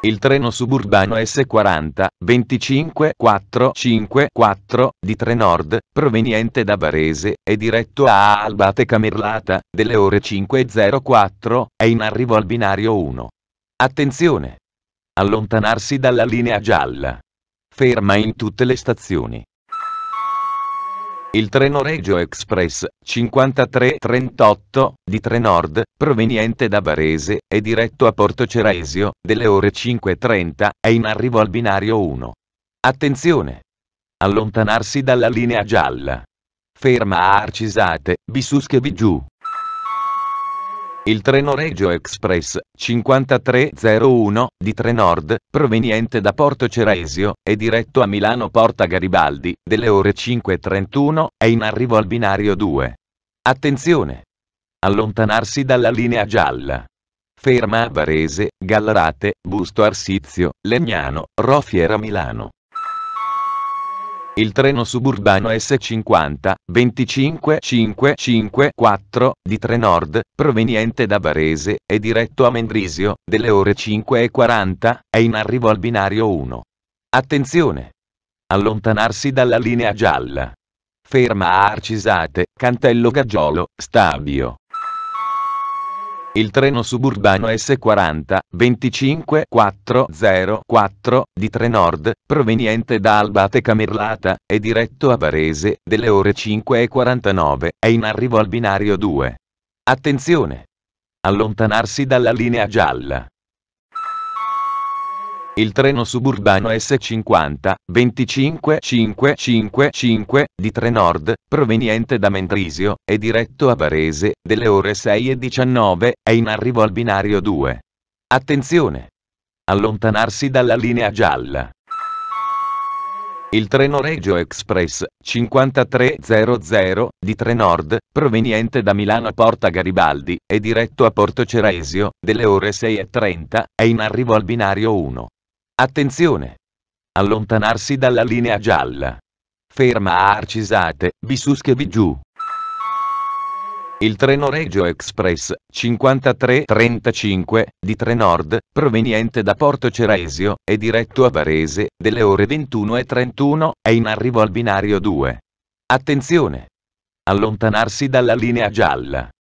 Il treno suburbano S40 25454 di Trenord, proveniente da Varese, è diretto a Albate Camerlata, delle ore 5.04, è in arrivo al binario 1. Attenzione! Allontanarsi dalla linea gialla. Ferma in tutte le stazioni. Il treno Regio Express 5338 di Trenord, proveniente da Varese è diretto a Porto Ceresio, delle ore 5.30, è in arrivo al binario 1. Attenzione! Allontanarsi dalla linea gialla. Ferma a Arcisate, Bisusche Bigiù il treno Regio Express 5301 di Trenord, proveniente da Porto Ceresio e diretto a Milano Porta Garibaldi, delle ore 5.31, è in arrivo al binario 2. Attenzione! Allontanarsi dalla linea gialla. Ferma a Varese, Gallarate, Busto Arsizio, Legnano, Rofiera Milano il treno suburbano S50 25554 di Trenord, proveniente da Varese è diretto a Mendrisio, delle ore 5.40, è in arrivo al binario 1. Attenzione! Allontanarsi dalla linea gialla. Ferma a Arcisate, Cantello Gaggiolo, Stabio il treno suburbano S40 25404 di Trenord, proveniente da Albate Camerlata, è diretto a Varese, delle ore 5.49, è in arrivo al binario 2. Attenzione! Allontanarsi dalla linea gialla il treno suburbano S50 25555 di Trenord, proveniente da Mendrisio, è diretto a Varese, delle ore 6 e 19, è in arrivo al binario 2. Attenzione! Allontanarsi dalla linea gialla. Il treno Regio Express 5300 di Trenord, proveniente da Milano a Porta Garibaldi è diretto a Porto Ceresio, delle ore 6.30, è in arrivo al binario 1. Attenzione! Allontanarsi dalla linea gialla. Ferma a Arcisate, Bisusche Bigiù. Il treno Regio Express 5335 di Trenord, proveniente da Porto Ceresio è diretto a Varese, delle ore 21.31, è in arrivo al binario 2. Attenzione! Allontanarsi dalla linea gialla.